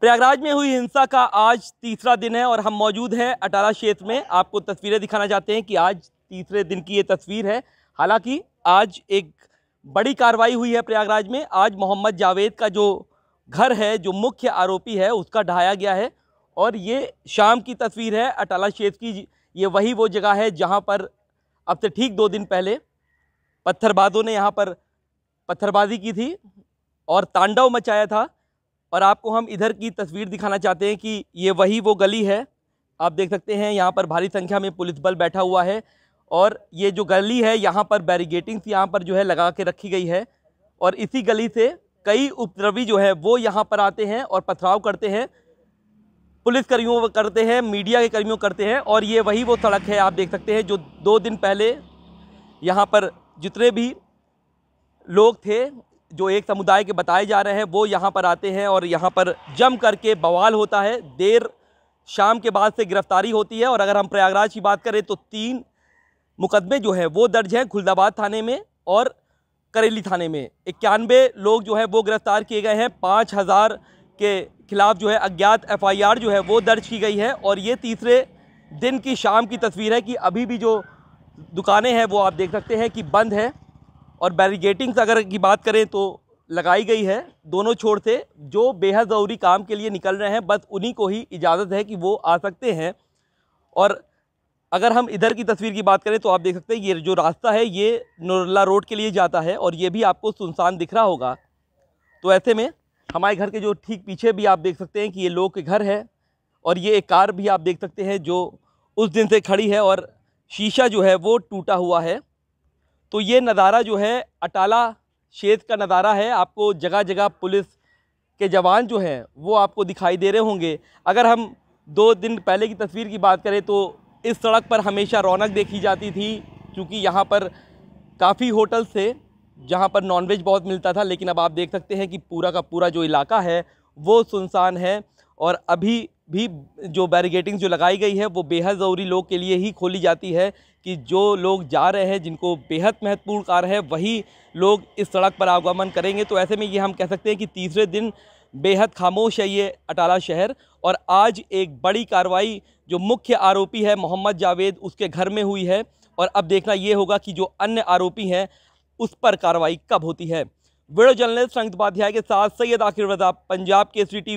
प्रयागराज में हुई हिंसा का आज तीसरा दिन है और हम मौजूद हैं अटारा क्षेत्र में आपको तस्वीरें दिखाना चाहते हैं कि आज तीसरे दिन की ये तस्वीर है हालांकि आज एक बड़ी कार्रवाई हुई है प्रयागराज में आज मोहम्मद जावेद का जो घर है जो मुख्य आरोपी है उसका ढहाया गया है और ये शाम की तस्वीर है अटाला क्षेत्र की ये वही वो जगह है जहाँ पर अब से ठीक दो दिन पहले पत्थरबाजों ने यहाँ पर पत्थरबाजी की थी और तांडव मचाया था और आपको हम इधर की तस्वीर दिखाना चाहते हैं कि ये वही वो गली है आप देख सकते हैं यहाँ पर भारी संख्या में पुलिस बल बैठा हुआ है और ये जो गली है यहाँ पर बैरिगेटिंग्स यहाँ पर जो है लगा के रखी गई है और इसी गली से कई उपद्रवी जो है वो यहाँ पर आते हैं और पथराव करते हैं पुलिस कर्मियों करते हैं मीडिया के कर्मियों करते हैं और ये वही वो सड़क है आप देख सकते हैं जो दो दिन पहले यहाँ पर जितने भी लोग थे जो एक समुदाय के बताए जा रहे हैं वो यहाँ पर आते हैं और यहाँ पर जम करके बवाल होता है देर शाम के बाद से गिरफ्तारी होती है और अगर हम प्रयागराज की बात करें तो तीन मुकदमे जो हैं वो दर्ज हैं खुलदाबाद थाने में और करेली थाने में इक्यानवे लोग जो है वो गिरफ़्तार किए गए हैं पाँच हज़ार के खिलाफ जो है अज्ञात एफआईआर जो है वो दर्ज की गई है और ये तीसरे दिन की शाम की तस्वीर है कि अभी भी जो दुकानें हैं वो आप देख सकते हैं कि बंद है और बैरिगेटिंग्स अगर की बात करें तो लगाई गई है दोनों छोर से जो बेहद ज़रूरी काम के लिए निकल रहे हैं बस उन्हीं को ही इजाज़त है कि वो आ सकते हैं और अगर हम इधर की तस्वीर की बात करें तो आप देख सकते हैं ये जो रास्ता है ये नोरला रोड के लिए जाता है और ये भी आपको सुनसान दिख रहा होगा तो ऐसे में हमारे घर के जो ठीक पीछे भी आप देख सकते हैं कि ये लोग के घर है और ये एक कार भी आप देख सकते हैं जो उस दिन से खड़ी है और शीशा जो है वो टूटा हुआ है तो ये नज़ारा जो है अटाला क्षेत्र का नज़ारा है आपको जगह जगह पुलिस के जवान जो हैं वो आपको दिखाई दे रहे होंगे अगर हम दो दिन पहले की तस्वीर की बात करें तो इस सड़क पर हमेशा रौनक देखी जाती थी क्योंकि यहाँ पर काफ़ी होटल थे जहाँ पर नॉनवेज बहुत मिलता था लेकिन अब आप देख सकते हैं कि पूरा का पूरा जो इलाका है वो सुनसान है और अभी भी जो बैरिगेटिंग जो लगाई गई है वो बेहद ज़रूरी लोग के लिए ही खोली जाती है कि जो लोग जा रहे हैं जिनको बेहद महत्वपूर्ण कार्य है वही लोग इस सड़क पर आवागमन करेंगे तो ऐसे में ये हम कह सकते हैं कि तीसरे दिन बेहद खामोश है ये अटाला शहर और आज एक बड़ी कार्रवाई जो मुख्य आरोपी है मोहम्मद जावेद उसके घर में हुई है और अब देखना ये होगा कि जो अन्य आरोपी हैं उस पर कार्रवाई कब होती है वीडियो जर्नलिस्ट संगत उपाध्याय के साथ सैयद आखिर रजा पंजाब के सी टी